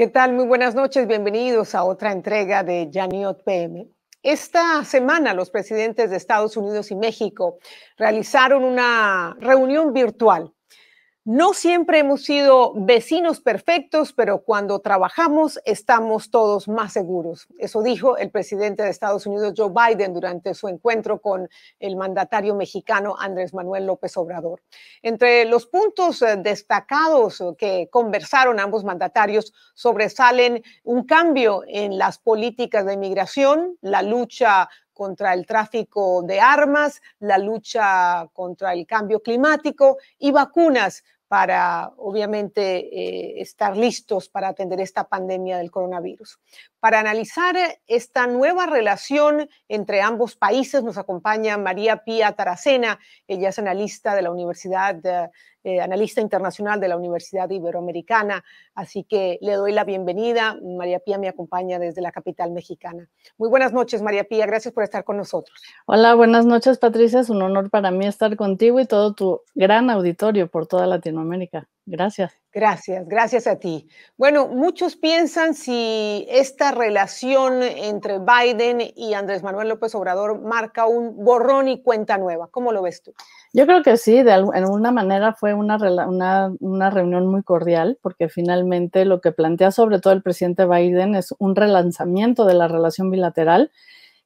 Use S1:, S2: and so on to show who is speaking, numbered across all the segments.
S1: ¿Qué tal? Muy buenas noches. Bienvenidos a otra entrega de Janiot PM. Esta semana los presidentes de Estados Unidos y México realizaron una reunión virtual no siempre hemos sido vecinos perfectos, pero cuando trabajamos estamos todos más seguros. Eso dijo el presidente de Estados Unidos, Joe Biden, durante su encuentro con el mandatario mexicano Andrés Manuel López Obrador. Entre los puntos eh, destacados eh, que conversaron ambos mandatarios sobresalen un cambio en las políticas de inmigración, la lucha contra el tráfico de armas, la lucha contra el cambio climático y vacunas para, obviamente, eh, estar listos para atender esta pandemia del coronavirus. Para analizar esta nueva relación entre ambos países nos acompaña María Pía Taracena, ella es analista de la Universidad, eh, analista internacional de la Universidad Iberoamericana, así que le doy la bienvenida. María Pía me acompaña desde la capital mexicana. Muy buenas noches, María Pía,
S2: gracias por estar con nosotros. Hola, buenas noches, Patricia, es un honor para mí estar contigo y todo tu gran auditorio por toda Latinoamérica. Gracias. Gracias, gracias a ti. Bueno,
S1: muchos piensan si esta relación entre Biden y Andrés Manuel López Obrador marca un borrón y cuenta nueva. ¿Cómo lo ves tú?
S2: Yo creo que sí, de alguna manera fue una, una reunión muy cordial, porque finalmente lo que plantea sobre todo el presidente Biden es un relanzamiento de la relación bilateral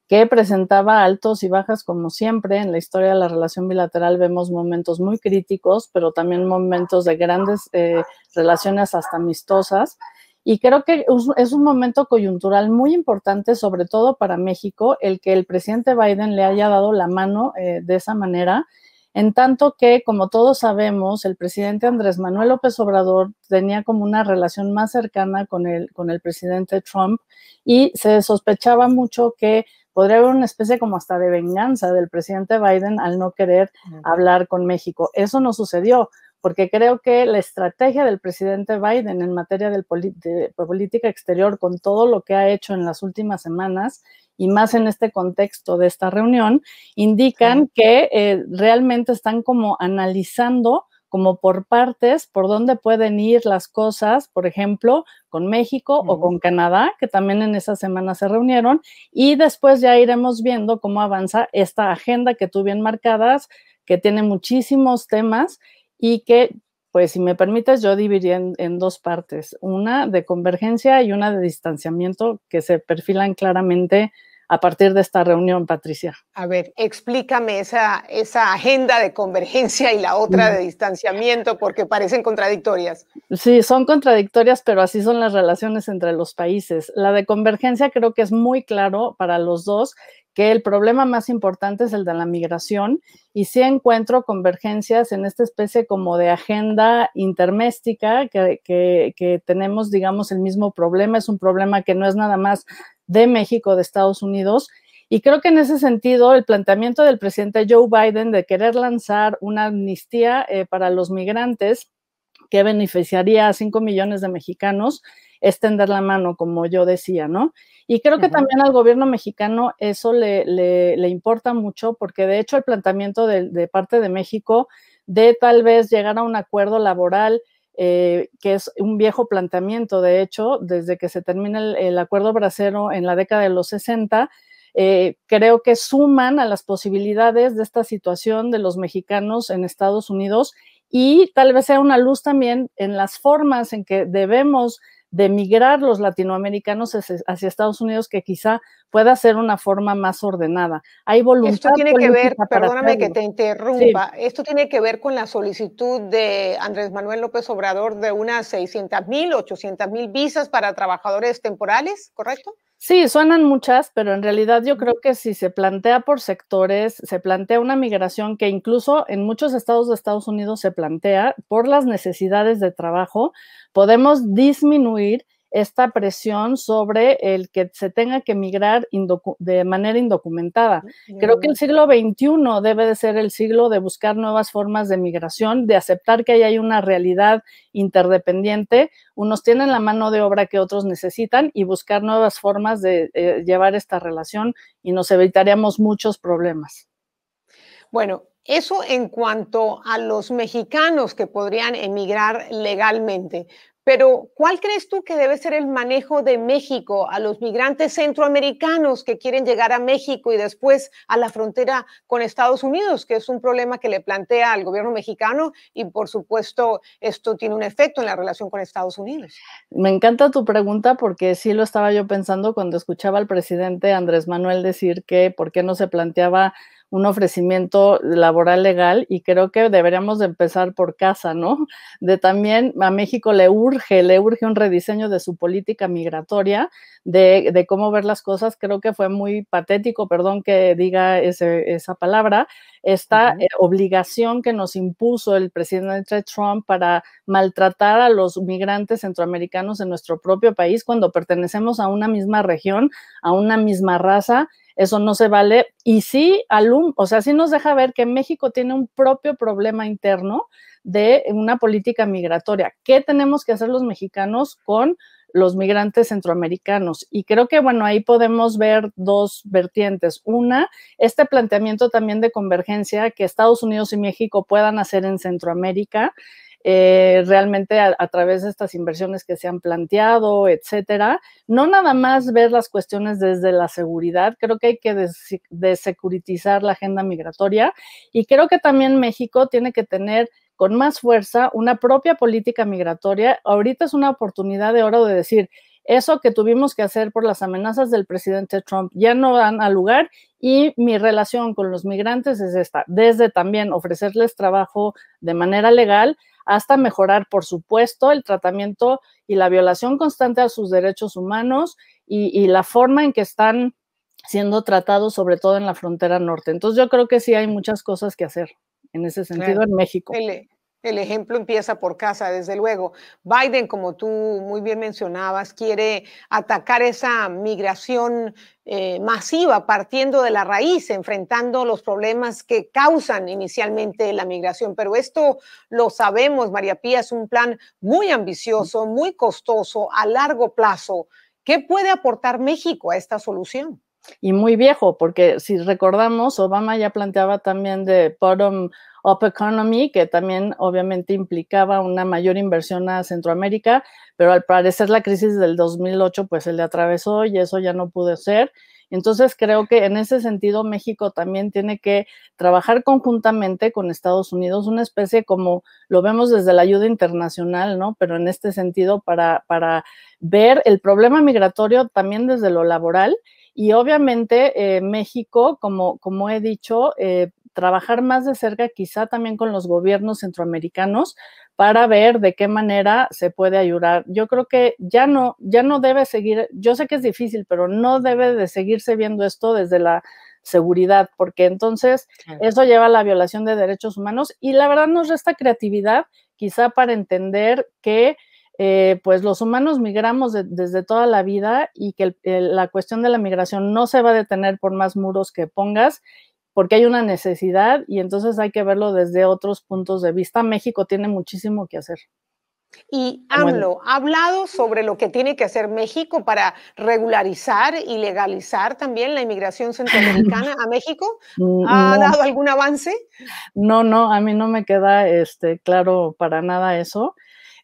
S2: que presentaba altos y bajas como siempre. En la historia de la relación bilateral vemos momentos muy críticos, pero también momentos de grandes eh, relaciones hasta amistosas. Y creo que es un momento coyuntural muy importante, sobre todo para México, el que el presidente Biden le haya dado la mano eh, de esa manera. En tanto que, como todos sabemos, el presidente Andrés Manuel López Obrador tenía como una relación más cercana con el, con el presidente Trump y se sospechaba mucho que podría haber una especie como hasta de venganza del presidente Biden al no querer hablar con México. Eso no sucedió, porque creo que la estrategia del presidente Biden en materia de política exterior, con todo lo que ha hecho en las últimas semanas y más en este contexto de esta reunión, indican que eh, realmente están como analizando como por partes, por dónde pueden ir las cosas, por ejemplo, con México o con Canadá, que también en esa semana se reunieron, y después ya iremos viendo cómo avanza esta agenda que tú bien marcadas, que tiene muchísimos temas y que, pues si me permites, yo dividiría en dos partes, una de convergencia y una de distanciamiento, que se perfilan claramente a partir de esta reunión, Patricia.
S1: A ver, explícame esa, esa agenda de convergencia y la otra de distanciamiento, porque parecen contradictorias.
S2: Sí, son contradictorias, pero así son las relaciones entre los países. La de convergencia creo que es muy claro para los dos que el problema más importante es el de la migración y sí encuentro convergencias en esta especie como de agenda interméstica que, tenemos, digamos, el mismo problema. Es un problema que no es nada más de México, de Estados Unidos. Y creo que en ese sentido, el planteamiento del presidente Joe Biden de querer lanzar una amnistía eh, para los migrantes que beneficiaría a 5 millones de mexicanos es tender la mano, como yo decía, ¿no? Y creo que también al gobierno mexicano eso le, importa mucho, porque de hecho el planteamiento de parte de México de tal vez llegar a un acuerdo laboral eh, que es un viejo planteamiento, de hecho, desde que se termina el, acuerdo Brasero en la década de los 60, eh, creo que suman a las posibilidades de esta situación de los mexicanos en Estados Unidos y tal vez sea una luz también en las formas en que debemos de migrar los latinoamericanos hacia Estados Unidos que quizá pueda ser una forma más ordenada. Hay voluntad. Esto tiene que ver, perdóname que te interrumpa,
S1: esto tiene que ver con la solicitud de Andrés Manuel López Obrador de unas 600 mil, 800 mil visas para trabajadores temporales, ¿correcto?
S2: Sí, suenan muchas, pero en realidad yo creo que si se plantea por sectores, se plantea una migración que incluso en muchos estados de Estados Unidos se plantea por las necesidades de trabajo, podemos disminuir esta presión sobre el que se tenga que migrar de manera indocumentada. Creo que el siglo XXI debe de ser el siglo de buscar nuevas formas de migración, de aceptar que ahí hay una realidad interdependiente, unos tienen la mano de obra que otros necesitan y buscar nuevas formas de eh, llevar esta relación y nos evitaríamos muchos problemas.
S1: Bueno, eso en cuanto a los mexicanos que podrían emigrar legalmente. Pero, ¿cuál crees tú que debe ser el manejo de México a los migrantes centroamericanos que quieren llegar a México y después a la frontera con Estados Unidos, que es un problema que le plantea al gobierno mexicano y, por supuesto, esto tiene un efecto en la relación con Estados Unidos?
S2: Me encanta tu pregunta porque sí lo estaba yo pensando cuando escuchaba al presidente Andrés Manuel decir que por qué no se planteaba un ofrecimiento laboral legal y creo que deberíamos de empezar por casa, ¿no? De también a México le urge, le urge un rediseño de su política migratoria, de, cómo ver las cosas. Creo que fue muy patético, perdón que diga esa palabra, esta eh, obligación que nos impuso el presidente Trump para maltratar a los migrantes centroamericanos en nuestro propio país cuando pertenecemos a una misma región, a una misma raza eso no se vale. Y sí, alum, o sea, sí nos deja ver que México tiene un propio problema interno de una política migratoria. ¿Qué tenemos que hacer los mexicanos con los migrantes centroamericanos. Y creo que, bueno, ahí podemos ver dos vertientes. Una, este planteamiento también de convergencia que Estados Unidos y México puedan hacer en Centroamérica, eh, realmente a, través de estas inversiones que se han planteado, etcétera. No nada más ver las cuestiones desde la seguridad, creo que hay que desecuritizar la agenda migratoria y creo que también México tiene que tener con más fuerza una propia política migratoria. Ahorita es una oportunidad de oro de decir, eso que tuvimos que hacer por las amenazas del presidente Trump ya no dan a lugar y mi relación con los migrantes es esta, desde también ofrecerles trabajo de manera legal hasta mejorar, por supuesto, el tratamiento y la violación constante a sus derechos humanos y, la forma en que están siendo tratados, sobre todo en la frontera norte. Entonces yo creo que sí hay muchas cosas que hacer en ese sentido en México.
S1: El ejemplo empieza por casa, desde luego. Biden, como tú muy bien mencionabas, quiere atacar esa migración eh, masiva partiendo de la raíz, enfrentando los problemas que causan inicialmente la migración. Pero esto lo sabemos, María Pía, es un plan muy ambicioso, muy costoso, a largo plazo. ¿Qué puede aportar México a esta solución?
S2: y muy viejo, porque si recordamos, Obama ya planteaba también de bottom up economy, que también obviamente implicaba una mayor inversión a Centroamérica, pero al parecer la crisis del 2008 pues se le atravesó y eso ya no pudo ser. Entonces creo que en ese sentido México también tiene que trabajar conjuntamente con Estados Unidos, una especie como lo vemos desde la ayuda internacional, ¿no? Pero en este sentido para, para ver el problema migratorio también desde lo laboral y obviamente eh, México, como, como he dicho, eh, trabajar más de cerca quizá también con los gobiernos centroamericanos para ver de qué manera se puede ayudar. Yo creo que ya no, ya no debe seguir, yo sé que es difícil, pero no debe de seguirse viendo esto desde la seguridad, porque entonces eso lleva a la violación de derechos humanos y la verdad nos resta creatividad quizá para entender que eh, pues los humanos migramos desde toda la vida y que la cuestión de la migración no se va a detener por más muros que pongas porque hay una necesidad y entonces hay que verlo desde otros puntos de vista. México tiene muchísimo que hacer.
S1: Y ah, AMLO ha hablado sobre lo que tiene que hacer México para regularizar y legalizar también la inmigración centroamericana a México. Mm, ¿Ha dado
S2: algún avance? No, no, a mí no me queda este, claro para nada eso.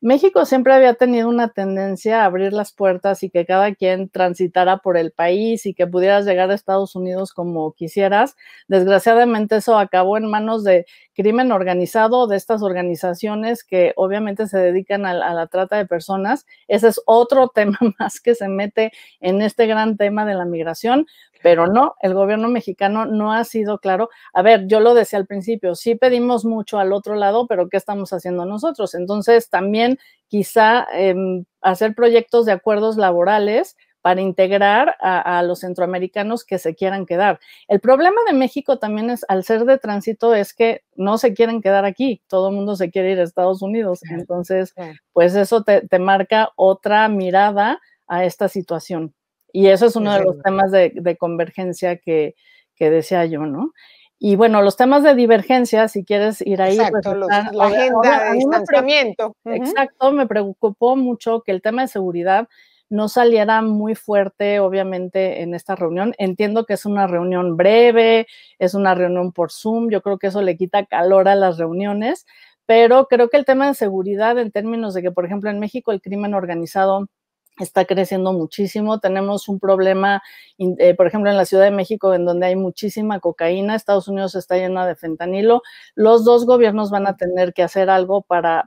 S2: México siempre había tenido una tendencia a abrir las puertas y que cada quien transitara por el país y que pudieras llegar a Estados Unidos como quisieras. Desgraciadamente eso acabó en manos de crimen organizado, de estas organizaciones que obviamente se dedican a, la trata de personas. Ese es otro tema más que se mete en este gran tema de la migración, pero no, el gobierno mexicano no ha sido claro. A ver, yo lo decía al principio, sí pedimos mucho al otro lado, pero ¿qué estamos haciendo nosotros? Entonces, también quizá em, hacer proyectos de acuerdos laborales para integrar a, los centroamericanos que se quieran quedar. El problema de México también es, al ser de tránsito, es que no se quieren quedar aquí, todo el mundo se quiere ir a Estados Unidos. Entonces, pues eso te marca otra mirada a esta situación. Y eso es uno de los temas de, convergencia que, decía yo, ¿no? Y bueno, los temas de divergencia, si quieres ir ahí. Pues, exacto, la agenda de exacto, me preocupó mucho que el tema de seguridad no saliera muy fuerte, obviamente, en esta reunión. Entiendo que es una reunión breve, es una reunión por Zoom, yo creo que eso le quita calor a las reuniones, pero creo que el tema de seguridad en términos de que, por ejemplo, en México el crimen organizado está creciendo muchísimo. Tenemos un problema eh, por ejemplo, en la Ciudad de México, en donde hay muchísima cocaína, Estados Unidos está llena de fentanilo, los dos gobiernos van a tener que hacer algo para,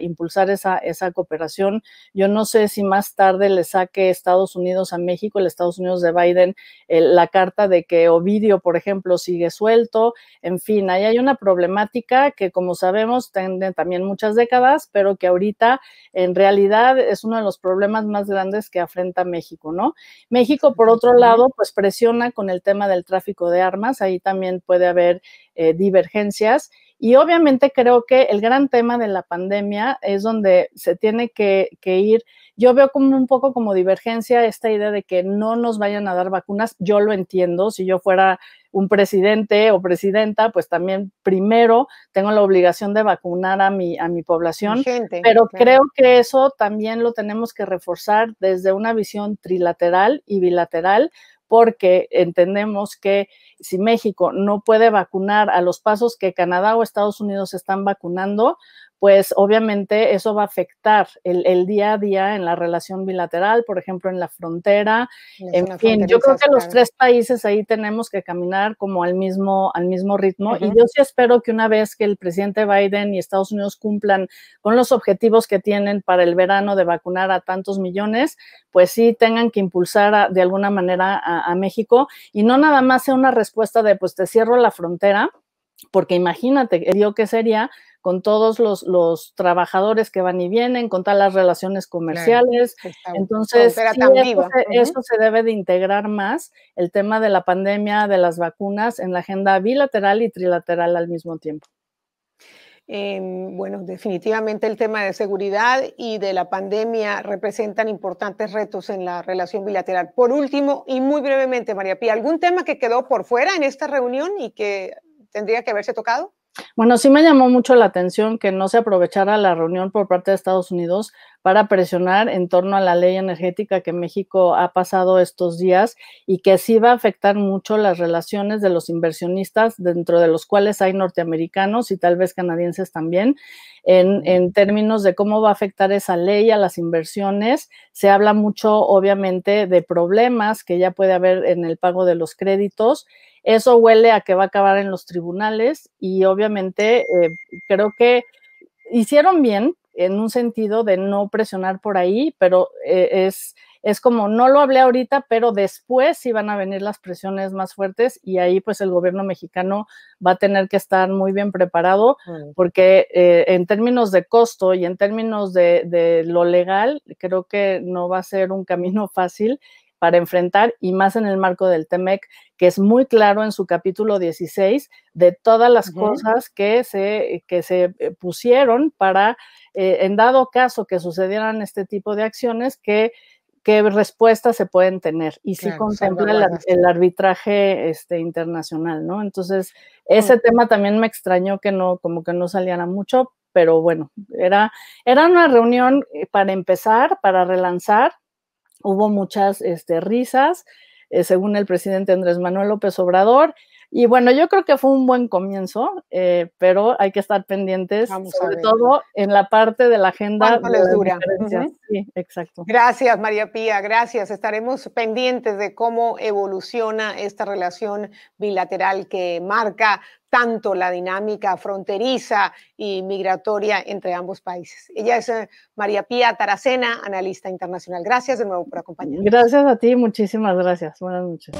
S2: impulsar esa, cooperación. Yo no sé si más tarde le saque Estados Unidos a México, el Estados Unidos de Biden, eh, la carta de que Ovidio, por ejemplo, sigue suelto, en fin, ahí hay una problemática que, como sabemos, tiene también muchas décadas, pero que ahorita en realidad es uno de los problemas más grandes que afrenta México, ¿no? México, por otro lado, todo pues presiona con el tema del tráfico de armas, ahí también puede haber eh, divergencias. Y obviamente creo que el gran tema de la pandemia es donde se tiene que, que, ir. Yo veo como un poco como divergencia esta idea de que no nos vayan a dar vacunas. Yo lo entiendo, si yo fuera un presidente o presidenta, pues también primero tengo la obligación de vacunar a mi, a mi población. pero creo que eso también lo tenemos que reforzar desde una visión trilateral y bilateral porque entendemos que si México no puede vacunar a los pasos que Canadá o Estados Unidos están vacunando, pues obviamente eso va a afectar el, día a día en la relación bilateral, por ejemplo, en la frontera. en fin, yo creo que los tres países ahí tenemos que caminar como al mismo, al mismo ritmo. Y yo sí espero que una vez que el presidente Biden y Estados Unidos cumplan con los objetivos que tienen para el verano de vacunar a tantos millones, pues sí tengan que impulsar de alguna manera a, a México y no nada más sea una respuesta de pues te cierro la frontera porque imagínate, yo qué sería con todos los, trabajadores que van y vienen, con todas las relaciones comerciales. Entonces, eso, se, debe de integrar más, el tema de la pandemia, de las vacunas, en la agenda bilateral y trilateral al mismo tiempo. Em,
S1: bueno, definitivamente el tema de seguridad y de la pandemia representan importantes retos en la relación bilateral. Por último, y muy brevemente, María Pía, ¿algún tema que quedó por fuera en esta reunión y que tendría que haberse tocado?
S2: Bueno, sí me llamó mucho la atención que no se aprovechara la reunión por parte de Estados Unidos para presionar en torno a la ley energética que México ha pasado estos días y que sí va a afectar mucho las relaciones de los inversionistas, dentro de los cuales hay norteamericanos y tal vez canadienses también, en, términos de cómo va a afectar esa ley a las inversiones. Se habla mucho, obviamente, de problemas que ya puede haber en el pago de los créditos eso huele a que va a acabar en los tribunales y obviamente eh, creo que hicieron bien en un sentido de no presionar por ahí, pero eh, es, es como, no lo hablé ahorita, pero después sí van a venir las presiones más fuertes y ahí pues el gobierno mexicano va a tener que estar muy bien preparado mm. porque eh, en términos de costo y en términos de, lo legal, creo que no va a ser un camino fácil para enfrentar y más en el marco del TEMEC, que es muy claro en su capítulo 16 de todas las cosas que se, que se eh, pusieron para, eh, en dado caso que sucedieran este tipo de acciones, qué respuestas se pueden tener y si contempla el, arbitraje este, internacional, ¿no? Entonces, ese tema también me extrañó que no, como que no saliera mucho, pero bueno, era, era una reunión eh, para empezar, para relanzar, Hubo muchas este, risas, eh, según el presidente Andrés Manuel López Obrador, y bueno, yo creo que fue un buen comienzo, eh, pero hay que estar pendientes, sobre todo en la parte de la agenda. les dura? Sí, exacto.
S1: Gracias, María Pía, gracias. Estaremos pendientes de cómo evoluciona esta relación bilateral que marca tanto la dinámica fronteriza y migratoria entre ambos países. Ella es eh, María Pía Taracena, analista internacional. Gracias de nuevo por acompañarnos.
S2: Gracias a ti, muchísimas gracias. Buenas noches.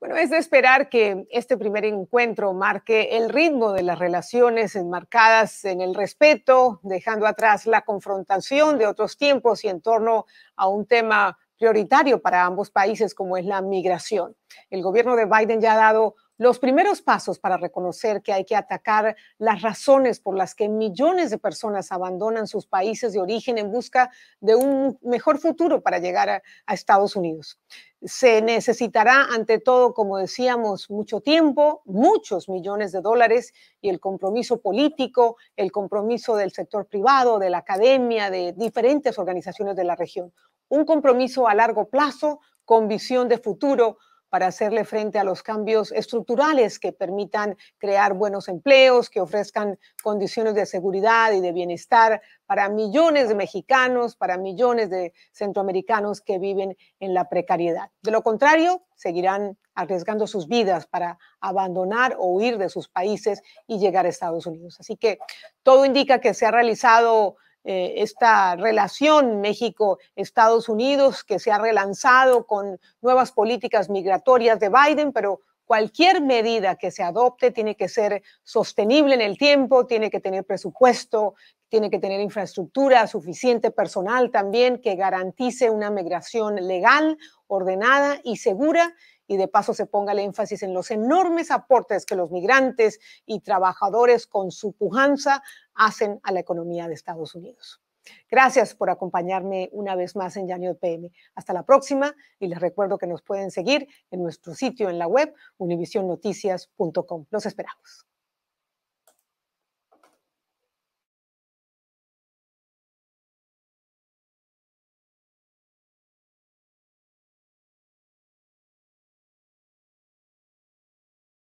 S1: Bueno, es de esperar que este primer encuentro marque el ritmo de las relaciones enmarcadas en el respeto, dejando atrás la confrontación de otros tiempos y en torno a un tema prioritario para ambos países como es la migración. El gobierno de Biden ya ha dado los primeros pasos para reconocer que hay que atacar las razones por las que millones de personas abandonan sus países de origen en busca de un mejor futuro para llegar a, Estados Unidos. Se necesitará, ante todo, como decíamos, mucho tiempo, muchos millones de dólares y el compromiso político, el compromiso del sector privado, de la academia, de diferentes organizaciones de la región. Un compromiso a largo plazo con visión de futuro para hacerle frente a los cambios estructurales que permitan crear buenos empleos, que ofrezcan condiciones de seguridad y de bienestar para millones de mexicanos, para millones de centroamericanos que viven en la precariedad. De lo contrario, seguirán arriesgando sus vidas para abandonar o huir de sus países y llegar a Estados Unidos. Así que todo indica que se ha realizado eh, esta relación México-Estados Unidos que se ha relanzado con nuevas políticas migratorias de Biden, pero cualquier medida que se adopte tiene que ser sostenible en el tiempo, tiene que tener presupuesto, tiene que tener infraestructura, suficiente personal también que garantice una migración legal, ordenada y segura y de paso se ponga el énfasis en los enormes aportes que los migrantes y trabajadores con su pujanza hacen a la economía de Estados Unidos. Gracias por acompañarme una vez más en Yanio PM. Hasta la próxima y les recuerdo que nos pueden seguir en nuestro sitio en la web univisionnoticias.com.
S2: Los esperamos.